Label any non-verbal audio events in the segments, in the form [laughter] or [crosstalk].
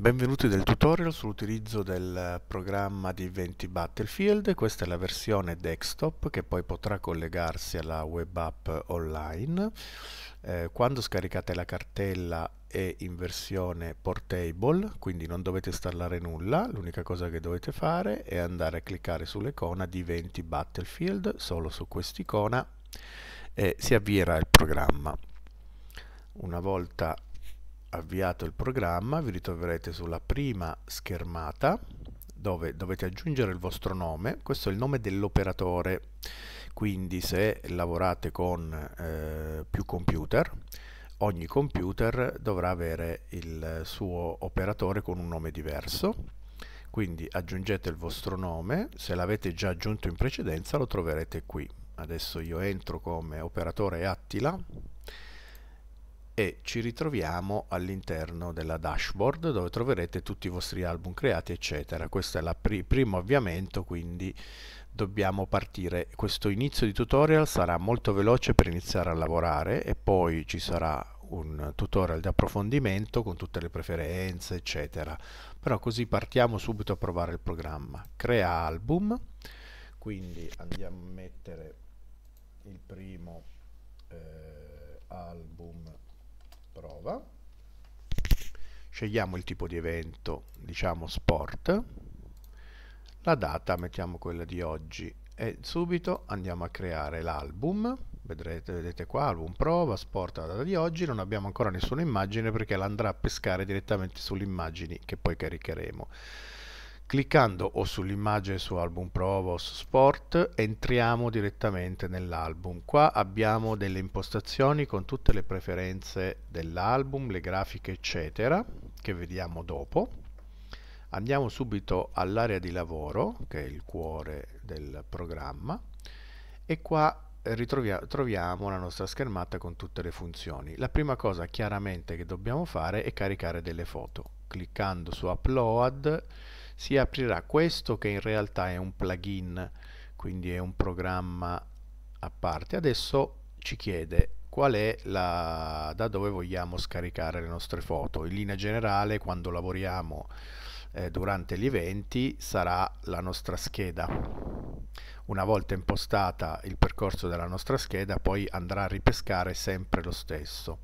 Benvenuti nel tutorial sull'utilizzo del programma di 20 Battlefield, questa è la versione desktop che poi potrà collegarsi alla web app online. Eh, quando scaricate la cartella è in versione portable, quindi non dovete installare nulla, l'unica cosa che dovete fare è andare a cliccare sull'icona di 20 Battlefield, solo su quest'icona, e si avvierà il programma. Una volta avviato il programma vi ritroverete sulla prima schermata dove dovete aggiungere il vostro nome, questo è il nome dell'operatore, quindi se lavorate con eh, più computer, ogni computer dovrà avere il suo operatore con un nome diverso, quindi aggiungete il vostro nome, se l'avete già aggiunto in precedenza lo troverete qui. Adesso io entro come operatore Attila, e ci ritroviamo all'interno della dashboard dove troverete tutti i vostri album creati eccetera questo è il pri primo avviamento quindi dobbiamo partire questo inizio di tutorial sarà molto veloce per iniziare a lavorare e poi ci sarà un tutorial di approfondimento con tutte le preferenze eccetera però così partiamo subito a provare il programma crea album quindi andiamo a mettere il primo eh, album prova, scegliamo il tipo di evento, diciamo sport, la data mettiamo quella di oggi e subito andiamo a creare l'album, vedrete, vedete qua, album prova, sport, la data di oggi, non abbiamo ancora nessuna immagine perché l'andrà a pescare direttamente sulle immagini che poi caricheremo. Cliccando o sull'immagine su album prova o su sport entriamo direttamente nell'album. Qua abbiamo delle impostazioni con tutte le preferenze dell'album, le grafiche eccetera che vediamo dopo. Andiamo subito all'area di lavoro che è il cuore del programma e qua ritroviamo la nostra schermata con tutte le funzioni. La prima cosa chiaramente che dobbiamo fare è caricare delle foto. Cliccando su upload si aprirà questo che in realtà è un plugin, quindi è un programma a parte. Adesso ci chiede qual è la, da dove vogliamo scaricare le nostre foto. In linea generale quando lavoriamo eh, durante gli eventi sarà la nostra scheda. Una volta impostata il percorso della nostra scheda poi andrà a ripescare sempre lo stesso.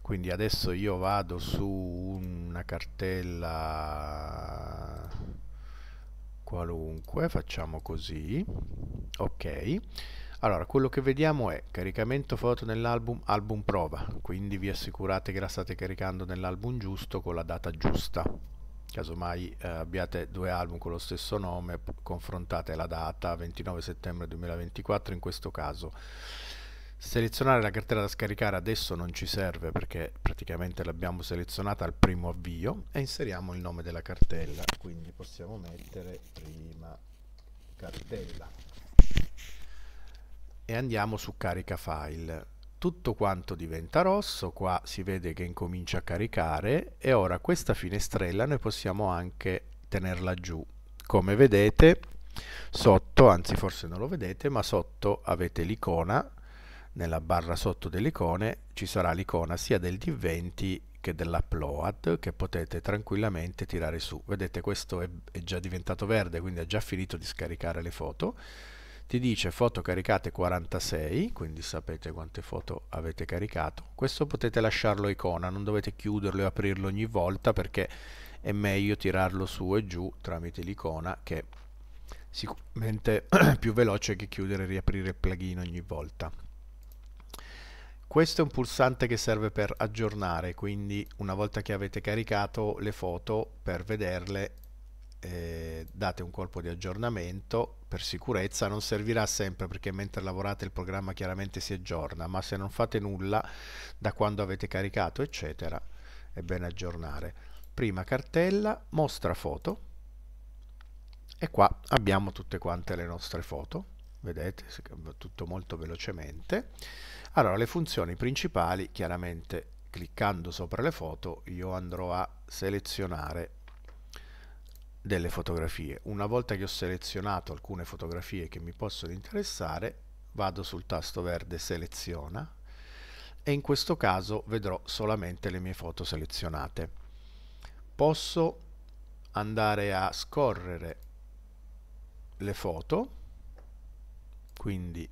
Quindi adesso io vado su una cartella qualunque, facciamo così, ok. Allora, quello che vediamo è caricamento foto nell'album, album prova, quindi vi assicurate che la state caricando nell'album giusto con la data giusta. Casomai eh, abbiate due album con lo stesso nome, confrontate la data 29 settembre 2024 in questo caso selezionare la cartella da scaricare adesso non ci serve perché praticamente l'abbiamo selezionata al primo avvio e inseriamo il nome della cartella quindi possiamo mettere prima cartella e andiamo su carica file tutto quanto diventa rosso, qua si vede che incomincia a caricare e ora questa finestrella noi possiamo anche tenerla giù. Come vedete sotto, anzi forse non lo vedete, ma sotto avete l'icona nella barra sotto delle icone ci sarà l'icona sia del D20 che dell'upload che potete tranquillamente tirare su. Vedete questo è, è già diventato verde quindi ha già finito di scaricare le foto. Ti dice foto caricate 46 quindi sapete quante foto avete caricato. Questo potete lasciarlo icona, non dovete chiuderlo e aprirlo ogni volta perché è meglio tirarlo su e giù tramite l'icona che sicuramente [clears throat] più veloce che chiudere e riaprire il plugin ogni volta. Questo è un pulsante che serve per aggiornare, quindi una volta che avete caricato le foto per vederle eh, date un colpo di aggiornamento per sicurezza, non servirà sempre perché mentre lavorate il programma chiaramente si aggiorna, ma se non fate nulla da quando avete caricato eccetera è bene aggiornare. Prima cartella, mostra foto e qua abbiamo tutte quante le nostre foto, vedete tutto molto velocemente allora, le funzioni principali, chiaramente cliccando sopra le foto, io andrò a selezionare delle fotografie. Una volta che ho selezionato alcune fotografie che mi possono interessare, vado sul tasto verde seleziona e in questo caso vedrò solamente le mie foto selezionate. Posso andare a scorrere le foto, quindi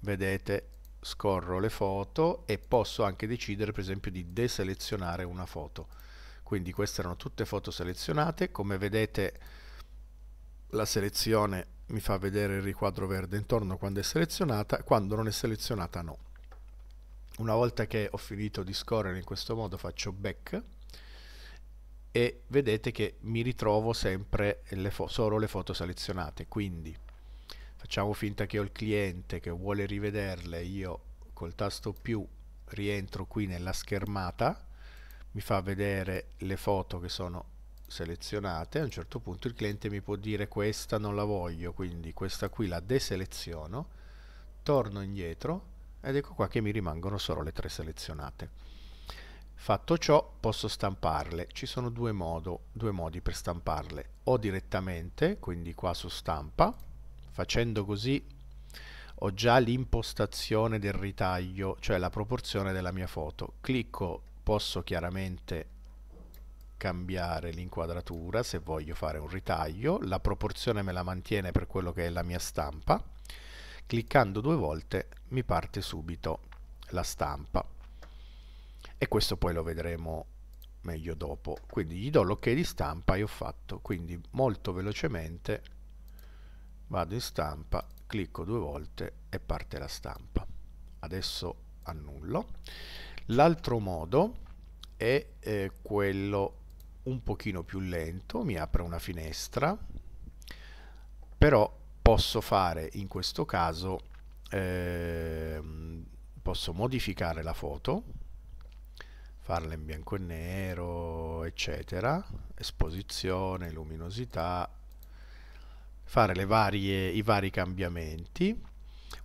vedete scorro le foto e posso anche decidere per esempio di deselezionare una foto quindi queste erano tutte foto selezionate come vedete la selezione mi fa vedere il riquadro verde intorno quando è selezionata quando non è selezionata no una volta che ho finito di scorrere in questo modo faccio back e vedete che mi ritrovo sempre le solo le foto selezionate quindi facciamo finta che ho il cliente che vuole rivederle, io col tasto più rientro qui nella schermata, mi fa vedere le foto che sono selezionate, a un certo punto il cliente mi può dire questa non la voglio, quindi questa qui la deseleziono, torno indietro ed ecco qua che mi rimangono solo le tre selezionate. Fatto ciò posso stamparle, ci sono due, modo, due modi per stamparle, o direttamente, quindi qua su stampa, Facendo così ho già l'impostazione del ritaglio, cioè la proporzione della mia foto. Clicco, posso chiaramente cambiare l'inquadratura se voglio fare un ritaglio, la proporzione me la mantiene per quello che è la mia stampa, cliccando due volte mi parte subito la stampa e questo poi lo vedremo meglio dopo, quindi gli do l'ok di stampa e ho fatto, quindi molto velocemente vado in stampa clicco due volte e parte la stampa adesso annullo l'altro modo è eh, quello un pochino più lento mi apre una finestra però posso fare in questo caso eh, posso modificare la foto farla in bianco e nero eccetera esposizione luminosità fare varie, i vari cambiamenti.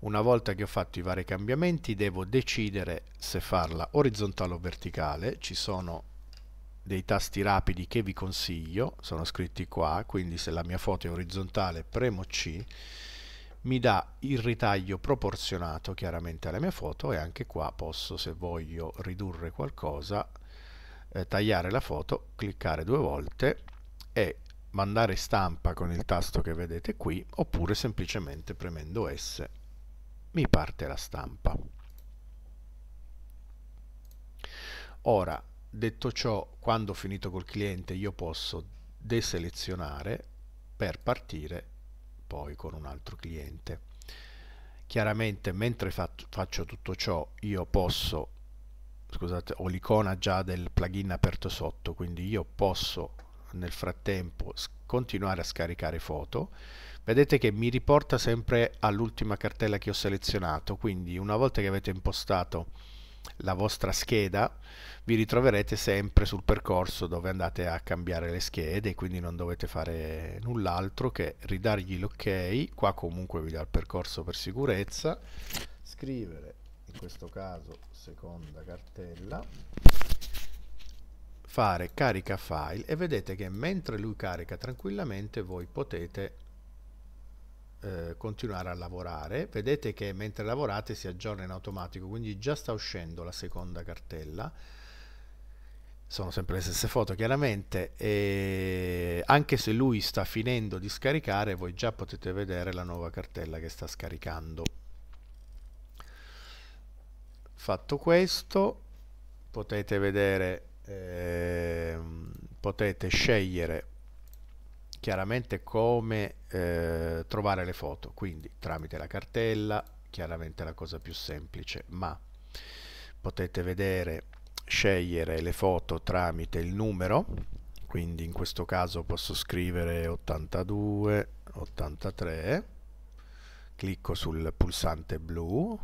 Una volta che ho fatto i vari cambiamenti devo decidere se farla orizzontale o verticale. Ci sono dei tasti rapidi che vi consiglio, sono scritti qua, quindi se la mia foto è orizzontale premo C, mi dà il ritaglio proporzionato chiaramente alla mia foto e anche qua posso se voglio ridurre qualcosa eh, tagliare la foto, cliccare due volte e mandare stampa con il tasto che vedete qui oppure semplicemente premendo S mi parte la stampa. Ora, detto ciò, quando ho finito col cliente io posso deselezionare per partire poi con un altro cliente. Chiaramente mentre faccio tutto ciò io posso, scusate, ho l'icona già del plugin aperto sotto, quindi io posso nel frattempo continuare a scaricare foto vedete che mi riporta sempre all'ultima cartella che ho selezionato quindi una volta che avete impostato la vostra scheda vi ritroverete sempre sul percorso dove andate a cambiare le schede quindi non dovete fare null'altro che ridargli l'ok qua comunque vi dà il percorso per sicurezza scrivere in questo caso seconda cartella fare carica file e vedete che mentre lui carica tranquillamente voi potete eh, continuare a lavorare vedete che mentre lavorate si aggiorna in automatico quindi già sta uscendo la seconda cartella sono sempre le stesse foto chiaramente e anche se lui sta finendo di scaricare voi già potete vedere la nuova cartella che sta scaricando fatto questo potete vedere eh, potete scegliere chiaramente come eh, trovare le foto, quindi tramite la cartella, chiaramente la cosa più semplice, ma potete vedere, scegliere le foto tramite il numero, quindi in questo caso posso scrivere 82, 83, clicco sul pulsante blu,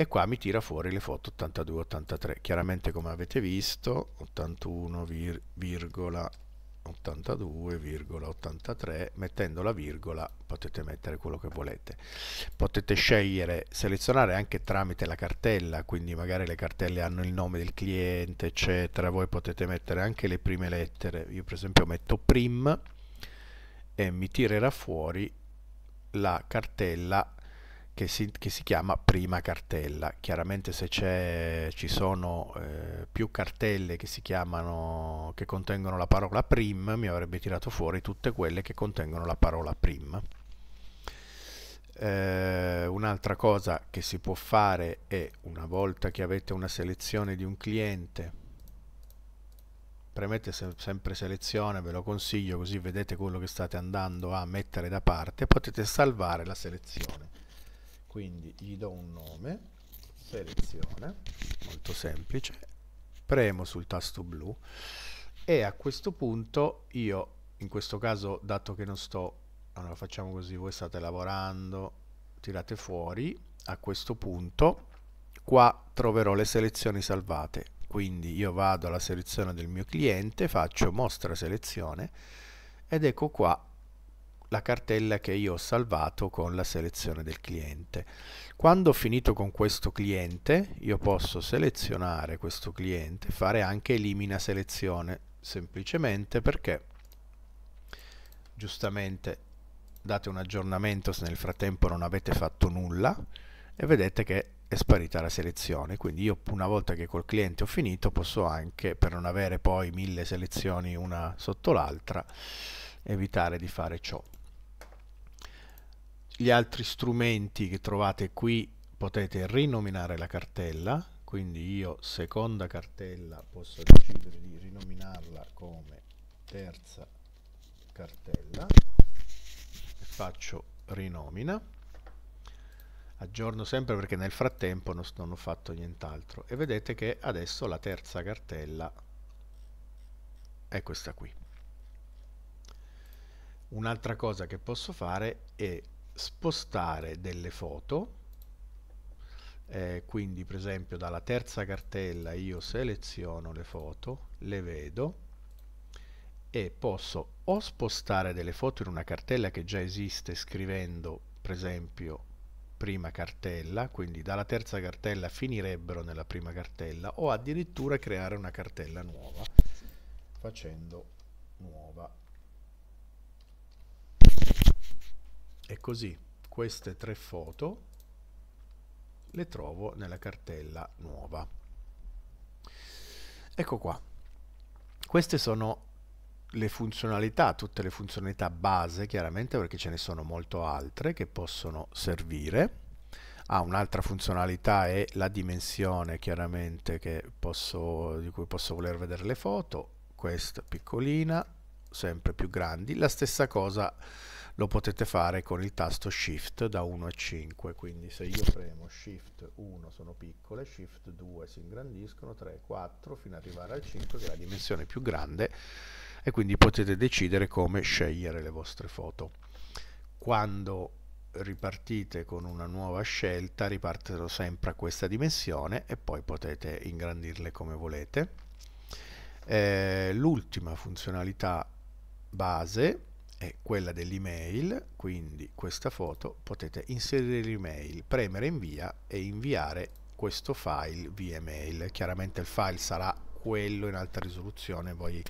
e qua mi tira fuori le foto 82-83 chiaramente come avete visto 81,82,83 mettendo la virgola potete mettere quello che volete potete scegliere selezionare anche tramite la cartella quindi magari le cartelle hanno il nome del cliente eccetera voi potete mettere anche le prime lettere io per esempio metto prim e mi tirerà fuori la cartella che si, che si, chiama prima cartella. Chiaramente se ci sono eh, più cartelle che si chiamano che contengono la parola prim, mi avrebbe tirato fuori tutte quelle che contengono la parola prim. Eh, un'altra cosa che si può fare è una volta che avete una selezione di un cliente premete se sempre selezione ve lo consiglio così vedete quello che state andando a mettere da parte potete salvare la selezione quindi gli do un nome selezione molto semplice premo sul tasto blu e a questo punto io in questo caso dato che non sto allora facciamo così voi state lavorando tirate fuori a questo punto qua troverò le selezioni salvate quindi io vado alla selezione del mio cliente faccio mostra selezione ed ecco qua la cartella che io ho salvato con la selezione del cliente. Quando ho finito con questo cliente, io posso selezionare questo cliente, fare anche elimina selezione, semplicemente perché giustamente date un aggiornamento se nel frattempo non avete fatto nulla e vedete che è sparita la selezione quindi io una volta che col cliente ho finito posso anche per non avere poi mille selezioni una sotto l'altra evitare di fare ciò gli altri strumenti che trovate qui potete rinominare la cartella, quindi io seconda cartella posso decidere di rinominarla come terza cartella, faccio rinomina, aggiorno sempre perché nel frattempo non, non ho fatto nient'altro e vedete che adesso la terza cartella è questa qui. Un'altra cosa che posso fare è spostare delle foto eh, quindi per esempio dalla terza cartella io seleziono le foto le vedo e posso o spostare delle foto in una cartella che già esiste scrivendo per esempio prima cartella quindi dalla terza cartella finirebbero nella prima cartella o addirittura creare una cartella nuova facendo nuova e così queste tre foto le trovo nella cartella nuova ecco qua queste sono le funzionalità, tutte le funzionalità base chiaramente perché ce ne sono molto altre che possono servire. Ah, un'altra funzionalità è la dimensione chiaramente posso, di cui posso voler vedere le foto, questa piccolina, sempre più grandi, la stessa cosa lo potete fare con il tasto Shift da 1 a 5, quindi se io premo Shift 1 sono piccole, Shift 2 si ingrandiscono, 3, 4 fino ad arrivare al 5 che è la dimensione più grande e quindi potete decidere come scegliere le vostre foto. Quando ripartite con una nuova scelta ripartirò sempre a questa dimensione e poi potete ingrandirle come volete. Eh, L'ultima funzionalità base è quella dell'email, quindi questa foto potete inserire l'email, premere invia e inviare questo file via mail. Chiaramente il file sarà quello in alta risoluzione, voi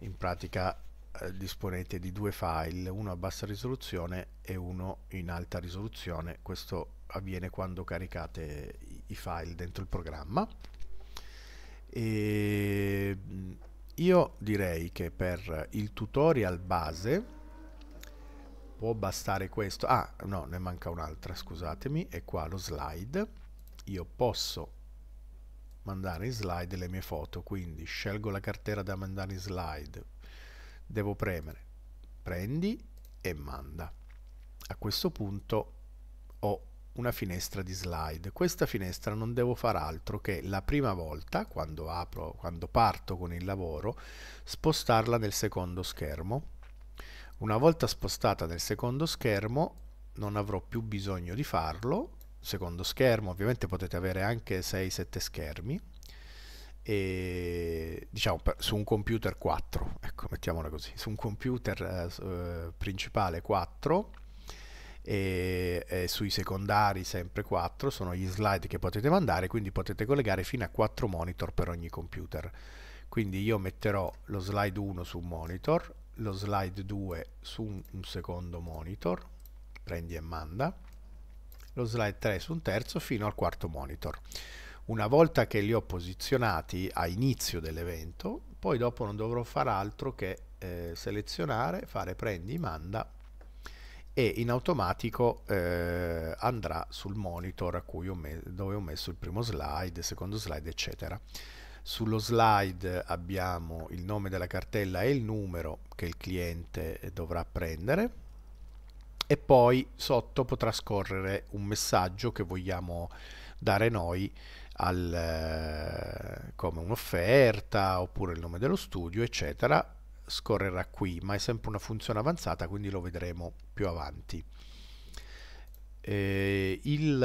in pratica eh, disponete di due file, uno a bassa risoluzione e uno in alta risoluzione. Questo avviene quando caricate i file dentro il programma. E io direi che per il tutorial base può bastare questo. Ah, no, ne manca un'altra, scusatemi. È qua lo slide. Io posso mandare in slide le mie foto, quindi scelgo la cartera da mandare in slide. Devo premere. Prendi e manda. A questo punto ho una finestra di slide. Questa finestra non devo fare altro che la prima volta, quando, apro, quando parto con il lavoro, spostarla nel secondo schermo. Una volta spostata nel secondo schermo non avrò più bisogno di farlo. Secondo schermo, ovviamente potete avere anche 6-7 schermi. E, diciamo su un computer 4, ecco, mettiamola così, su un computer eh, eh principale 4 e, e, sui secondari sempre 4 sono gli slide che potete mandare quindi potete collegare fino a 4 monitor per ogni computer quindi io metterò lo slide 1 su un monitor lo slide 2 su un, un secondo monitor prendi e manda lo slide 3 su un terzo fino al quarto monitor una volta che li ho posizionati a inizio dell'evento poi dopo non dovrò fare altro che eh, selezionare fare prendi manda e in automatico eh, andrà sul monitor ho dove ho messo il primo slide, il secondo slide eccetera. Sullo slide abbiamo il nome della cartella e il numero che il cliente dovrà prendere e poi sotto potrà scorrere un messaggio che vogliamo dare noi al, eh, come un'offerta oppure il nome dello studio eccetera scorrerà qui, ma è sempre una funzione avanzata, quindi lo vedremo più avanti. Eh, il,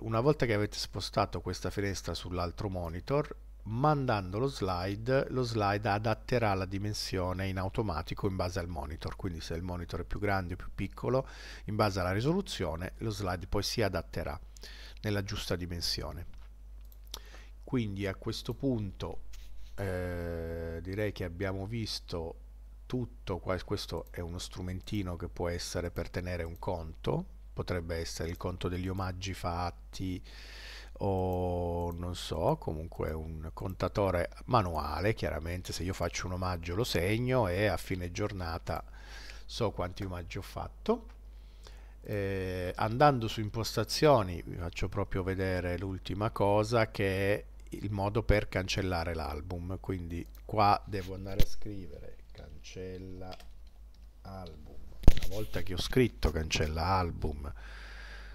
una volta che avete spostato questa finestra sull'altro monitor, mandando lo slide, lo slide adatterà la dimensione in automatico in base al monitor, quindi se il monitor è più grande o più piccolo, in base alla risoluzione, lo slide poi si adatterà nella giusta dimensione. Quindi a questo punto eh, direi che abbiamo visto tutto, questo è uno strumentino che può essere per tenere un conto, potrebbe essere il conto degli omaggi fatti o non so, comunque un contatore manuale, chiaramente se io faccio un omaggio lo segno e a fine giornata so quanti omaggi ho fatto. Eh, andando su impostazioni vi faccio proprio vedere l'ultima cosa che è il modo per cancellare l'album quindi qua devo andare a scrivere cancella album una volta che ho scritto cancella album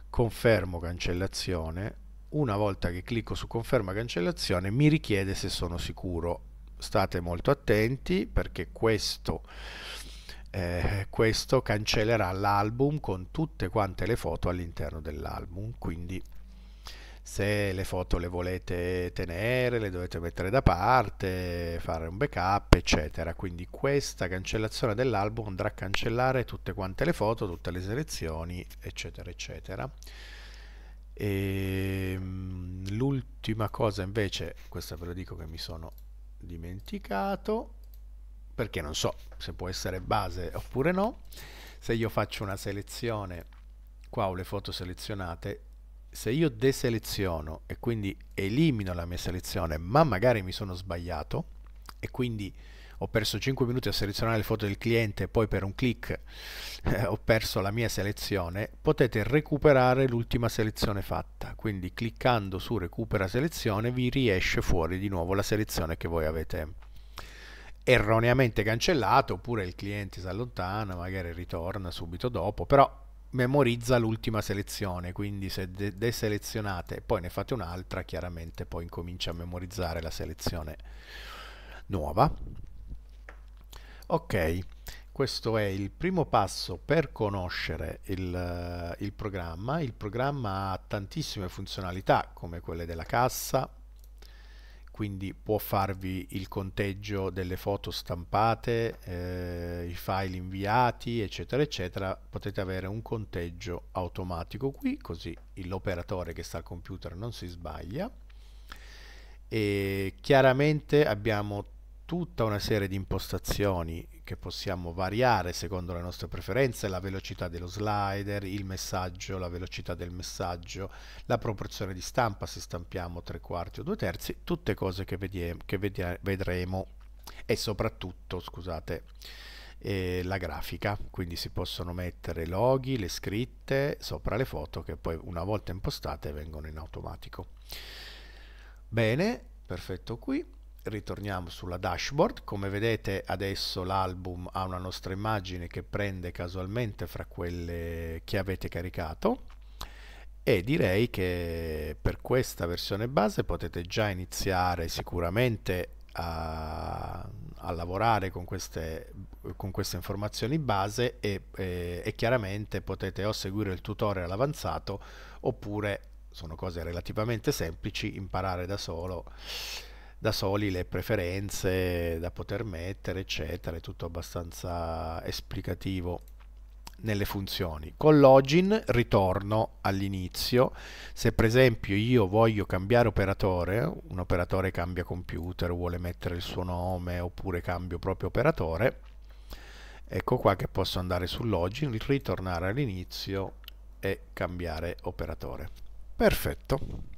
confermo cancellazione una volta che clicco su conferma cancellazione mi richiede se sono sicuro state molto attenti perché questo, eh, questo cancellerà l'album con tutte quante le foto all'interno dell'album quindi se le foto le volete tenere le dovete mettere da parte fare un backup eccetera quindi questa cancellazione dell'album andrà a cancellare tutte quante le foto tutte le selezioni eccetera eccetera e ehm, l'ultima cosa invece questa ve lo dico che mi sono dimenticato perché non so se può essere base oppure no se io faccio una selezione qua ho le foto selezionate se io deseleziono e quindi elimino la mia selezione, ma magari mi sono sbagliato e quindi ho perso 5 minuti a selezionare le foto del cliente e poi per un clic eh, ho perso la mia selezione, potete recuperare l'ultima selezione fatta. Quindi cliccando su recupera selezione vi riesce fuori di nuovo la selezione che voi avete erroneamente cancellato oppure il cliente si allontana, magari ritorna subito dopo, però memorizza l'ultima selezione, quindi se de deselezionate e poi ne fate un'altra, chiaramente poi incomincia a memorizzare la selezione nuova. Ok, questo è il primo passo per conoscere il, il programma. Il programma ha tantissime funzionalità come quelle della cassa, quindi può farvi il conteggio delle foto stampate, eh, i file inviati, eccetera, eccetera. Potete avere un conteggio automatico qui, così l'operatore che sta al computer non si sbaglia. E chiaramente abbiamo tutta una serie di impostazioni perché possiamo variare secondo le nostre preferenze la velocità dello slider, il messaggio, la velocità del messaggio, la proporzione di stampa se stampiamo tre quarti o due terzi, tutte cose che, vedie, che vedia, vedremo e soprattutto, scusate, eh, la grafica, quindi si possono mettere loghi, le scritte sopra le foto che poi una volta impostate vengono in automatico. Bene, perfetto qui ritorniamo sulla dashboard come vedete adesso l'album ha una nostra immagine che prende casualmente fra quelle che avete caricato e direi che per questa versione base potete già iniziare sicuramente a, a lavorare con queste, con queste, informazioni base e, e, e chiaramente potete o seguire il tutorial avanzato oppure sono cose relativamente semplici imparare da solo da soli le preferenze da poter mettere, eccetera, è tutto abbastanza esplicativo nelle funzioni. Con login ritorno all'inizio, se per esempio io voglio cambiare operatore, un operatore cambia computer, vuole mettere il suo nome oppure cambio proprio operatore, ecco qua che posso andare su login, ritornare all'inizio e cambiare operatore. Perfetto.